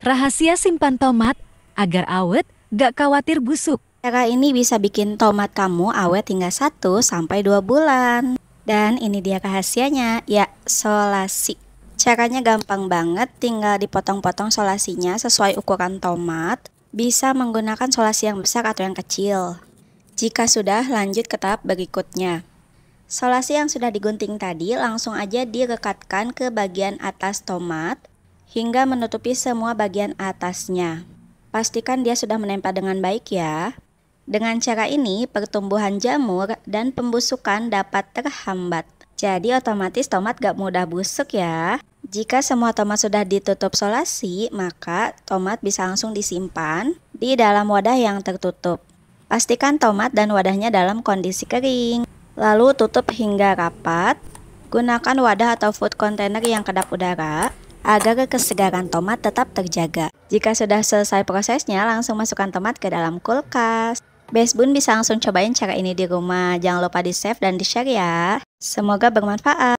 Rahasia simpan tomat agar awet, gak khawatir busuk. Cara ini bisa bikin tomat kamu awet hingga 1 sampai 2 bulan. Dan ini dia rahasianya, ya solasi. Caranya gampang banget, tinggal dipotong-potong solasinya sesuai ukuran tomat. Bisa menggunakan solasi yang besar atau yang kecil. Jika sudah, lanjut ke tahap berikutnya. Solasi yang sudah digunting tadi langsung aja direkatkan ke bagian atas tomat hingga menutupi semua bagian atasnya. Pastikan dia sudah menempel dengan baik ya. Dengan cara ini, pertumbuhan jamur dan pembusukan dapat terhambat. Jadi otomatis tomat gak mudah busuk ya. Jika semua tomat sudah ditutup solasi, maka tomat bisa langsung disimpan di dalam wadah yang tertutup. Pastikan tomat dan wadahnya dalam kondisi kering. Lalu tutup hingga rapat. Gunakan wadah atau food container yang kedap udara agar kesegaran tomat tetap terjaga. Jika sudah selesai prosesnya, langsung masukkan tomat ke dalam kulkas. Best Bun bisa langsung cobain cara ini di rumah. Jangan lupa di-save dan di-share ya. Semoga bermanfaat.